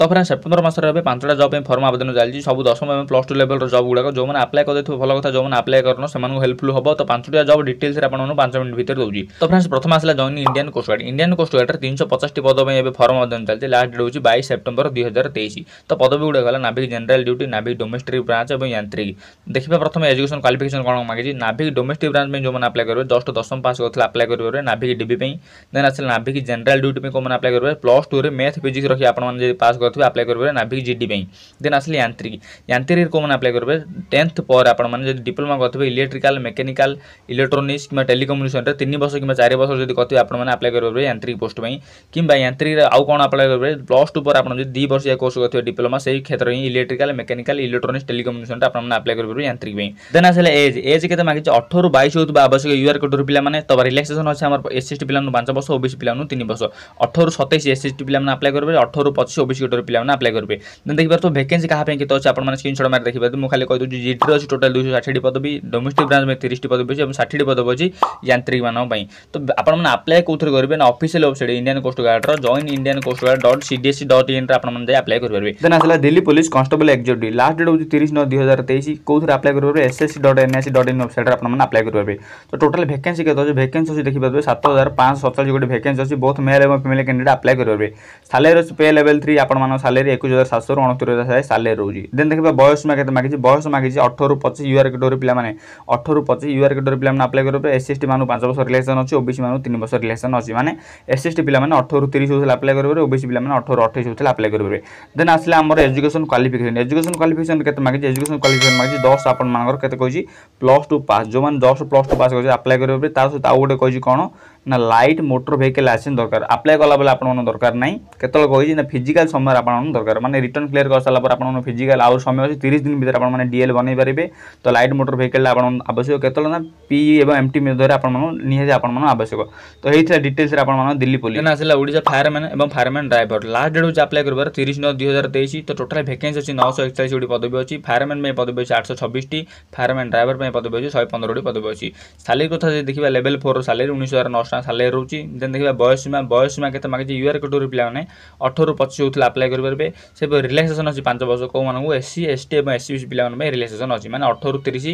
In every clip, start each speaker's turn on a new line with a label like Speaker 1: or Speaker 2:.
Speaker 1: তো friend September মাসের এবার পাঁচটা জব ফর্ম আবেদন চালছে সব দশম এবং প্লস টু লেভেলর জব গুড়া যে আপ্লাই করে ভাল কথা যে আপ্লাই করন সে হেল্পফুল হব তো পাঁচটা জব ডিটেলস আপনার পাঁচ মিনিট ভিতরে দেছি তো ফ্রেন্ড প্রথম আসলে জয়েন ইন্ডিয়ান কোস্টগার্ড ইন্ডিয়ান কোস্টগার্ডের তিনশো পচাশটি পদ এবার ফর্ম আবেদন চালছে লাস্ট ডেট হচ্ছে বাইশ সেপ্টেম্বর দুই হাজার তেইশ তো পদবী গুড়া হল নাভিক জেনারেল ডিউটি নাভিক ডোমেস্টিক ব্রাঞ্চ এবং যান্ত্রিক দেখবা প্রথমে এজুকেশন ক্বালিফিকেশন কোণ মাগিছি নাভিক ডোমেস্টিক ব্রাঞ্চ যে আপ্লাই করবে জস্ট দশম পাস করলে আপ্লাই করবে নাভিক ডিবি দেন আসলে নাভিক জেনারেল ডিউটি কোণ আপ্লাই করবে প্লস টু রে ম্যাথ ফিজিক্স রখি আপনার যদি পাস করবে আপ্লাই কৰিব নেভি জিডি বাই দেন আসলে যান্ত্ৰিক যান্ত্ৰিক কোমন এপ্লাই কৰবে 10th পাৰ আপোন মানে যদি ডিপ্লোমা কৰে ইলেকট্রিক্যাল মেকানিক্যাল ইলেকট্রনিক্স বা টেলিকম কমিউনিকেচনৰ 3 বছৰ কিবা 4 বছৰ যদি কৰে আপোন মানে এপ্লাই কৰিব যান্ত্ৰিক পোষ্ট বাই কিবা যান্ত্ৰী আৰু কোন এপ্লাই কৰিব প্লাস টু পাৰ আপোন যদি 2 বছৰৰ কোর্স কৰে ডিপ্লোমা সেই ক্ষেত্ৰই electrical mechanical electronics telecom communication আপোন মানে এপ্লাই কৰিব যান্ত্ৰিক বাই দেন আসলে এজ এজ কি তে মাগি 18 ৰ 22 হয় বা আবশ্যক ইউআর কোডৰ পিলা মানে তবা ৰিলাক্সেশ্বন আছে আমাৰ এসএসটি পিলা ন পাঁচ বছৰ ओबीसी পিলা ন 3 বছৰ 18 ৰ 27 এসএসটি পিলা ন এপ্লাই কৰিব 18 ৰ 25 ओबीसी କରି ପିଲାମାନେ ଆପ୍ଲାଏ କରିବେ ଦେନ୍ ଦେଖିପାରୁଥିବ ଭେକେନ୍ସି କାହା ପାଇଁ କେତେ ଅଛି ଆପଣମାନେ ସ୍କ୍ରିନ୍ସଟ୍ ମାରି ଦେଖିପାରୁଥିବେ ମୁଁ ଖାଲି କହିଦେଉଛି ଜିଡ଼ିରେ ଅଛି ଟୋଟାଲ୍ ଦୁଇଶହ ଷାଠିଏଟି ପଦବୀ ଡୋମେଷ୍ଟିକ୍ ବ୍ରାଞ୍ଚ ପାଇଁ ତିରିଶଟି ପଦବୀ ଅଛି ଏବଂ ଷାଠିଏଟି ପଦବୀ ଅଛି ଯାନ୍ତ୍ରିକମାନଙ୍କ ପାଇଁ ତ ଆପଣମାନେ ଆପ୍ଲାଏ କେଉଁଥିରେ କରିବେ ନା ଅଫିସିଆଲ୍ ୱେବସାଇଟ୍ ଇଣ୍ଡିଆନ୍ କୋଷ୍ଟ ଗାର୍ଡ଼ର join Indian coast guard dot CDSC dot ଇନ୍ରେ ଆପଣମାନେ ଯାଇ ଆପ୍ଲାଏ କରିପାରିବେ ଦେନ୍ ଆସିଲା Delhi police constable executive last date ହେଉଛି ତିରିଶ ନଅ ଦୁଇ ହଜାର ତେଇଶ କେଉଁଥିରେ ଆପ୍ଲାଏ କରିପାରିବେ SSC dot NIC dot in ୱେବସାଇଟ୍ରେ ଆପଣମାନେ ଆପ୍ଲାଏ କରିପାରିବେ ତ ଟୋଟାଲ୍ ଭେକେନ୍ସି କେତେ ଅଛି ଭେକେନ୍ସି ଅଛି ଦେଖିପାରିବେ ସାତ ହଜାର ପାଞ୍ଚଶହ ସତଚାଳିଶ ଗୋଟେ ଭେକେନ୍ସି ଅଛି ବହୁତ ମେଲ୍ ଏବଂ ଫିମେଲ୍ କ୍ୟାଣ୍ଡିଡେଟ୍ ଆପ୍ଲାଏ କରିପାରିବେ ସାଲେରୀ ଅଛି ପେ ଲେଭେଲ୍ ଥ୍ରୀ ଆପଣମାନେ ମାନ ସାଲେରୀ ଏକୋଇଶ ହଜାର ସାତଶହରୁ ଅଣସ୍ତରି ହଜାର ସାଲେରୀ ସାଲେରୀ ରହୁଛି ଦେନ୍ ଦେଖିବା ବୟସ ମା କେତେ ମାଗିଛି ବୟସ ମାଗିଛି ଅଠରରୁ ପଚିଶ ୟୁଆର୍ କେଟୋରୀ ପିଲାମାନେ ଅଠରରୁ ପଚିଶ ୟୁଆର୍ କେଟୋରୀ ପିଲାମାନେ ଆପ୍ଲାଏ କରିବେ ଏସ୍ ଏସ୍ ଟି ମାନଙ୍କୁ ପାଞ୍ଚ ବର୍ଷ ରିଲାକ୍ସେସନ୍ ଅଛି ଓବିସି ମାନଙ୍କୁ ତିନି ବର୍ଷ ରିଲାକ୍ସେସନ୍ ଅଛି ମାନେ ଏସ୍ ଏସ୍ ଟି ପିଲାମାନେ ଅଠରରୁ ତିରିଶ ହେଉଥିଲେ ଆପ୍ଲାଏ କରିପାରିବେ ଓବିସି ପିଲାମାନେ ଅଠରରୁ ଅଠେଇଶ ହଉଥିଲେ ଆପ୍ଲାଏ କରିପାରିବେ ଦେନ୍ ଆସିଲା ଆମର ଏଜୁକେସନ୍ କ୍ୱାଲିଫିକେସନ୍ ଏଜୁକେସନ୍ କ୍ୱାଲିଫିକେସନ୍ କେତେ ମାଗିଛି ଏଜୁକେସନ୍ କ୍ୱାଲିଫିକେସନ୍ ମାଗିଛି ଦଶ ଆପଣମାନଙ୍କର କେତେ କହିଛି ପ୍ଲସ୍ ଟୁ ପାସ୍ ଯେଉଁମାନେ ଦଶ ପ୍ଲସ୍ ଟୁ ପାସ୍ କରିଛି ଆପ୍ଲାଏ କରିପାରିବେ ତା ସହିତ ଆଉ ଗୋଟେ କହିଛି କ'ଣ না ଲାଇଟ୍ ମୋଟର ଭେହିକଲ୍ ଲାଇସେନ୍ସ ଦରକାର ଆପ୍ଲାଏ କଲାବେଳେ ଆପଣମାନଙ୍କ ଦରକାର ନାହିଁ କେତେବେଳେ କହିଛି ନା ଫିଜିକାଲ୍ ସମୟରେ ଆପଣମାନଙ୍କୁ ଦରକାର ମାନେ ରିଟର୍ନ କ୍ଲିୟର କରିସାରିଲା ପରେ ଆପଣଙ୍କ ଫିଜିକାଲ୍ ଆଉ ସମୟ ଅଛି ତିରିଶ ଦିନ ଭିତରେ ଆପଣମାନେ ଡିଏଲ୍ ବନେଇ ପାରିବେ ତ ଲାଇଟ୍ ମୋଟର ଭେହିକଲ୍ଟା ଆପଣ ଆବଶ୍ୟକ କେତେବେଳେ ନା ପି ଏବଂ ଏମ୍ ଟି ମଧ୍ୟରେ ଆପଣମାନଙ୍କୁ ନିହାତି ଆପଣମାନଙ୍କୁ ଆବଶ୍ୟକ ତ ହେଇଥିଲା ଡିଟେଲ୍ସରେ ଆପଣମାନେ ଦିଲ୍ଲୀ ପୋଲିସ୍ ଆସିଲା ଓଡ଼ିଶା ଫାୟାରମ୍ୟାନ୍ ଏବଂ ଫାୟାରମ୍ୟାନ୍ ଡ୍ରାଇଭର ଲାଷ୍ଟ ଡେଟ୍ ହେଉଛି ଆପ୍ଲାଏ କରିବାର ତିରିଶ ନଅ ଦୁଇ ହଜାର ତେଇଶ ତ ଟୋଟାଲ୍ ଭେକେନ୍ସି ଅଛି ନଅଶହ ଏକଚାଳିଶ ଗୋଟି ପଦବୀ ଅଛି ଫାୟାରମ୍ୟାନ୍ ପାଇଁ ପଦବୀ ଅଛି ଆଠଶହ ଛବିଶଟି ଫାୟାରମ୍ୟାନ୍ ଡ୍ରାଇଭର ପାଇଁ ପଦବୀ ଅଛି ଶହେ ପନ୍ଦର ଗୋଟି ପଦବୀ ଅଛି ସାଲେରୀ କଥା ଯଦି ଦେଖିବା ଲେଭେଲ୍ ଫୋର୍ର ସାଲେରୀ ଉଣେଇଶ ହଜାର ନଅଶହ ଟଙ୍କା ସାଲେରି ରହୁଛି ଦେନ୍ ଦେଖିବା ବୟସୀମା ବୟସୀମା କେତେ ମାଗିଛି ୟୁଆର୍ କେଟୋରୀ ପିଲାମାନେ ଅଠରରୁ ପଚିଶ ହେଉଥିଲେ ଆପ୍ଲାଏ କରିପାରିବେ ସେଭଳି ରିଲାକ୍ସେସନ୍ ଅଛି ପାଞ୍ଚ ବର୍ଷ କେଉଁମାନଙ୍କୁ ଏସ୍ସି ଏସ୍ଟି ଏବଂ ଏସ୍ସି ବି ସି ପିଲାମାନଙ୍କ ପାଇଁ ରିଲାକ୍ସେସନ୍ ଅଛି ମାନେ ଅଠରରୁ ତିରିଶ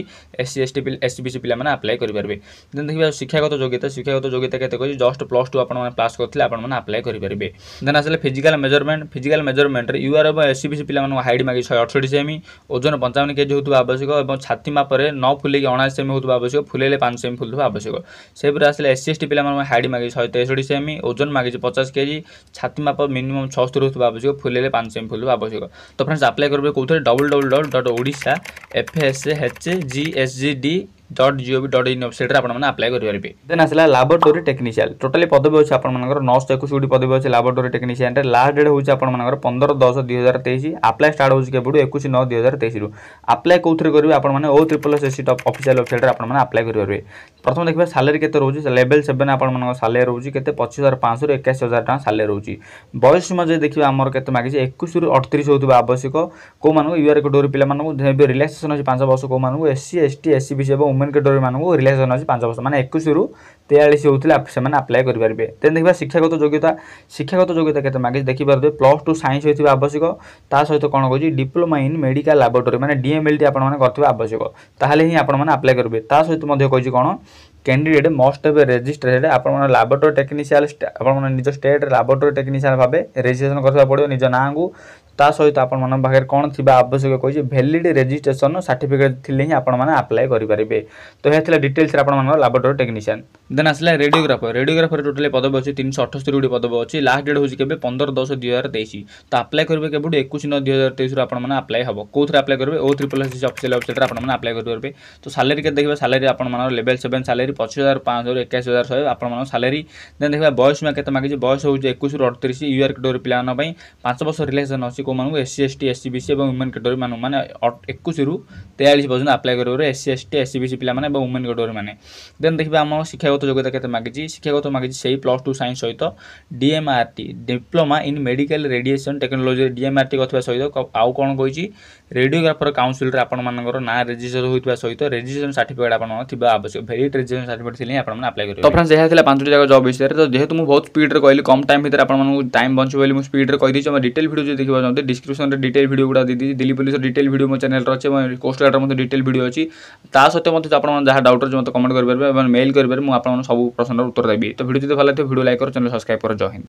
Speaker 1: SC ST SC B C ପିଲାମାନେ ଆପ୍ଲାଏ କରିପାରିବେ ଦେନ୍ ଦେଖିବା ଶିକ୍ଷାଗତ ଯୋଗ୍ୟତା ଶିକ୍ଷାଗତ ଯୋଗ୍ୟତା କେତେ କହିଛି ଜଷ୍ଟ ପ୍ଲସ୍ ଟୁ ଆପଣମାନେ ପାସ୍ କରିଥିଲେ ଆପଣମାନେ ଆପ୍ଲାଏ କରିପାରିବେ ଦେନ୍ ଆସିଲେ ଫିଜିକାଲ୍ ମେଜରମେଣ୍ଟ ଫିଜିକାଲ୍ ମେଜରମେଣ୍ଟରେ ୟୁଆର୍ ଏବଂ ଏସ୍ସି ବି ସି ପିଲାମାନଙ୍କୁ ହାଇଟ୍ ମାଗି ଶହେ ଅଠଷଠି ସେମି ଓଜନ ପଞ୍ଚାବନ କେଜି ହେଉଥିବା ଆବଶ୍ୟକ ଏବଂ ଛାତି ମାପରେ ନ ଫୁଲେଇକି ଅଣାଅଶୀ ସେମି ହେଉଥିବା ଆବଶ୍ୟକ ଫୁଲେଇଲେ ପାଞ୍ଚ ସେମି ଫୁଲୁଥିବା ଆବଶ୍ୟକ ସେହିପରି ଆସିଲେ ଏସ୍ସି ଏସ୍ଟି ପିଲା ଆମର ହାଇଟ୍ ମାଗିଛି ଶହେ ତେଷଠି ସେମି ଓଜନ ମାଗିଛି ପଚାଶ କେଜି ଛାତି ମାପ ମିନିମମ୍ ଛଅସ୍ତରୀ ହେଉଥିବା ଆବଶ୍ୟକ ଫୁଲେଲେ ପାଞ୍ଚ ସେମି ଫୁଲିବା ଆବଶ୍ୟକ ତ ଫ୍ରେଣ୍ଡସ୍ ଆପ୍ଲାଏ କରିବେ କେଉଁଥିରେ double double dot dot Odisha F S H G S G D dot gov dot in ୱେବସାଇଟ୍ରେ ଆପଣମାନେ ଆପ୍ଲାଏ କରିପାରିବେ ଦେନ୍ ଆସିଲା ଲାବୋରେଟୋରୀ ଟେକ୍ନିସିଆଲ ଟୋଟାଲି ପଦବୀ ଅଛି ଆପଣମାନଙ୍କର ନଅଶହ ଏକୋଇଶ ଗୋଟି ପଦବୀ ଅଛି ଲାବୋରେଟୋରୀ ଟେକ୍ନିସିଆନରେ ଲାଷ୍ଟ ଡେଟ୍ ହେଉଛି ଆପଣମାନଙ୍କର ପନ୍ଦର ଦଶ ଦୁଇ ହଜାର ତେଇଶ ଆପ୍ଲାଏ ଷ୍ଟାର୍ଟ ହେଉଛି କେବେଠୁ ଏକୋଇଶ ନଅ ଦୁଇ ହଜାର ତେଇଶରୁ ଆପ୍ଲାଏ କେଉଁଥିରେ କରିବେ ଆପଣମାନେ O triple S C official ୱେବସାଇଟ୍ରେ ଆପଣମାନେ ଆପ୍ଲାଏ କରିପାରିବେ ପ୍ରଥମେ ଦେଖିବା ସାଲେରୀ କେତେ ରହୁଛି ଲେଭେଲ୍ ସେଭେନ୍ ଆପଣମାନଙ୍କ ସାଲେରୀ ରହୁଛି କେତେ ପଚିଶ ହଜାର ପାଞ୍ଚଶହରୁ ଏକାଅଶୀ ହଜାର ଟଙ୍କା ସାଲେରୀ ରହୁଛି ବୟସ ସୀମା ଯଦି ଦେଖିବା ଆମର କେତେ ମାଗିଛି ଏକୋଇଶରୁ ଅଠତିରିଶ ହେଉଥିବା ଆବଶ୍ୟକ କେଉଁମାନଙ୍କୁ ୟୁଆର୍ କୋଡ଼ରୁ ପିଲାମାନଙ୍କୁ ରିଲାକ୍ସେସନ୍ ଅଛି ପାଞ୍ଚ ବର୍ଷ କେଉଁମାନଙ୍କୁ SC ST SC B C ଏବଂ ଓମେନ୍ କ୍ୟାଟେଗୋରୀମାନଙ୍କୁ ରିଲାକ୍ସେସନ୍ ଅଛି ପାଞ୍ଚ ବର୍ଷ ମାନେ ଏକୋଇଶରୁ ତେୟାଳିଶ ହେଉଥିଲେ ସେମାନେ ଆପ୍ଲାଏ କରିପାରିବେ ତେଣୁ ଦେଖିବା ଶିକ୍ଷାଗତ ଯୋଗ୍ୟତା ଶିକ୍ଷାଗତ ଯୋଗ୍ୟତା କେତେ ମାଗିଛି ଦେଖିପାରୁଥିବେ ପ୍ଲସ୍ ଟୁ ସାଇନ୍ସ ହୋଇଥିବା ଆବଶ୍ୟକ ତା ସହିତ କ'ଣ କହୁଛି ଡିପ୍ଲୋମା ଇନ୍ ମେଡ଼ିକାଲ ଲାବୋରେଟୋରୀ ମାନେ ଡିଏମ୍ଏଲ୍ଟି ଆପଣମାନେ କରିଥିବା ଆବଶ୍ୟକ ତାହେଲେ ହିଁ ଆପଣମାନେ ଆପ୍ଲାଏ କରିବେ ତା ସହିତ ମଧ୍ୟ କହିଛି କ'ଣ କ୍ୟାଣ୍ଡିଡେଟ୍ ମଷ୍ଟ ହେବେ ରେଜିଷ୍ଟ୍ରେଡ଼ ଆପଣମାନେ ଲାବୋରେଟୋରୀ ଟେକ୍ନିସିଆଲ ଆପଣମାନେ ନିଜ ଷ୍ଟେଟ୍ରେ ଲାବୋରେଟୋରୀ ଟେକ୍ନିସିଆଲ ଭାବେ ରେଜିଷ୍ଟ୍ରେସନ କରିବାକୁ ପଡ଼ିବ ନିଜ ନାଁକୁ ତା ସହିତ ଆପଣମାନଙ୍କ ପାଖରେ କ'ଣ ଥିବା ଆବଶ୍ୟକ କହିଛି ଭ୍ୟାଲିଡ଼ ରେଜିଷ୍ଟ୍ରେସନ୍ ସାର୍ଟିଫିକେଟ୍ ଥିଲେ ହିଁ ଆପଣମାନେ ଆପ୍ଲାଏ କରିପାରିବେ ତ ଏହା ଥିଲା ଡିଟେଲ୍ସରେ ଆପଣମାନଙ୍କର ଲାବୋରେଟୋରୀ ଟେକ୍ନିସିଆନ୍ ଦେନ୍ ଆସିଲା ରେଡ଼ିଓଗ୍ରାଫର ରେଡ଼ିଓଗ୍ରାଫର ଟୋଟାଲି ପଦବ ଅଛି ତିନିଶହ ଅଠସ୍ତରୀ ଗୋଟି ପଦବ ଅଛି ଲାଷ୍ଟ ଡେଟ୍ ହେଉଛି କେବେ ପନ୍ଦର ଦଶ ଦୁଇ ହଜାର ତେଇଶ ତ ଆପ୍ଲାଏ କରିବେ କେବେଠୁ ଏକୋଇଶ ନଅ ଦୁଇ ହଜାର ତେଇଶରୁ ଆପଣମାନେ ଆପ୍ଲାଏ ହେବ କେଉଁଥିରେ ଆପ୍ଲାଏ କରିବେ ଓ ତ୍ରିପଲ୍ ଏସ୍ ଅଫିସିଆଲ୍ ୱେବସାଇଟ୍ରେ ଆପଣମାନେ ଆପ୍ଲାଏ କରିପାରିବେ ତ ସାଲାରୀ କେତେ ଦେଖିବା ସାଲାରୀ ଆପଣମାନଙ୍କର ଲେଭେଲ୍ ସେଭେନ୍ ସାଲାରୀ ପଚିଶ ହଜାର ପାଞ୍ଚରୁ ଏକାଅଶୀ ହଜାର ଶହେ ଆପଣମାନଙ୍କ ସାଲାରୀ ଦେନ୍ ଦେଖିବା ବୟସ କେତେ ମାଗିଛି ବୟସ ହେଉଛି ଏକୋଇଶରୁ ଅଠତିରିଶ ୟୁଆର୍ ଡୋର ପିଲାମାନଙ୍କ ପାଇଁ ପାଞ୍ଚ ବର୍ଷ ରିଲାକ୍ସେସନ୍ ଅଛି କୋମାନଙ୍କୁ S C S T S C B C ଏବଂ ଓମେନ୍ କାଟେଗୋରୀମାନଙ୍କୁ ମାନେ ଏକୋଇଶରୁ ତେୟାଳିଶ ପର୍ଯ୍ୟନ୍ତ ଆପ୍ଲାଏ କରିବାର S C S T S C B C ପିଲାମାନେ ଏବଂ ଓମେନ୍ କାଟେଗୋରୀମାନେ ଦେନ୍ ଦେଖିବା ଆମ ଶିକ୍ଷାଗତ ଯୋଗ୍ୟତା କେତେ ମାଗିଛି ଶିକ୍ଷାଗତ ମାଗିଛି ସେଇ ପ୍ଲସ୍ ଟୁ ସାଇନ୍ସ ସହିତ DMRT diploma in medical radiation ଟେକ୍ନୋଲୋଜିରେ ଡିଏମ୍ଆର୍ଟି କରିବା ସହିତ ଆଉ କ'ଣ କହିଛି ରେଡ଼ିଓଗ୍ରାଫର କାଉନସିଲ୍ରେ ଆପଣମାନଙ୍କର ନାଁ ରେଜିଷ୍ଟର ହୋଇଥିବା ସହିତ ରେଜିଷ୍ଟ୍ରେସନ ସାର୍ଟିଫିକେଟ୍ ଆପଣଙ୍କର ଥିବା ଆବଶ୍ୟକ ଭେରିଟ୍ ରେଜିଷ୍ଟ୍ରେସନ ସାର୍ଟିଫିକେଟ୍ ଥିଲେ ଆପଣମାନେ ଆପ୍ଲାଏ କରିବେ ତ ଫ୍ରେଣ୍ଡସ୍ ଏହା ଥିଲା ପାଞ୍ଚଟି ଯାକ ଜବ୍ ବିଷୟରେ ତ ଯେହେତୁ ମୁଁ ବହୁତ ସ୍ପିଡ଼ରେ କହିଲି କମ୍ ଟାଇମ୍ ଭିତରେ ଆପଣମାନଙ୍କୁ ଟାଇମ୍ ବଞ୍ଚିବ ବୋଲି ମୁଁ ସ୍ପିଡ଼ରେ କହିଦେଇଛି ଆମ ଡିଟେଲ୍ ଭିଡ଼ିଓ ଯଦି ଦେଖିବାକୁ ଚାହୁଁଛନ୍ତି ଡିସ୍କ୍ରିପସନରେ ଡିଟେଲ୍ ଭିଡ଼ିଓ ଗୁଡ଼ା ଦେଇଦେଇଛି ଦିଲ୍ଲୀ ପୋଲିସର ଡିଟେଲ୍ ଭିଡ଼ିଓ ମୋ ଚ୍ୟାନେଲରେ ଅଛି ଏବଂ କୋଷ୍ଟ ଗାର୍ଡ଼ର ମଧ୍ୟ ଡିଟେଲ୍ ଭିଡ଼ିଓ ଅଛି ତା ସହିତ ମଧ୍ୟ ଆପଣମାନେ ଯାହା ଡାଉଟ୍ ଅଛି ମୋତେ କମେଣ୍ଟ କରିପାରିବେ ଏବଂ ମେଲ୍ କରିପାରିବେ ମୁଁ ଆପଣମାନଙ୍କୁ ସବୁ ପ୍ରଶ୍ନର ଉତ୍ତର ଦେବି ତ ଭିଡ଼ିଓ ଯଦି ଭଲ ଲାଗିଥିବ ଭିଡ଼ିଓ ଲାଇକ୍ କର ଚ୍ୟାନେଲ୍ ସବସ୍କ୍ରାଇବ୍ କର ଜୟ ହିନ୍ଦ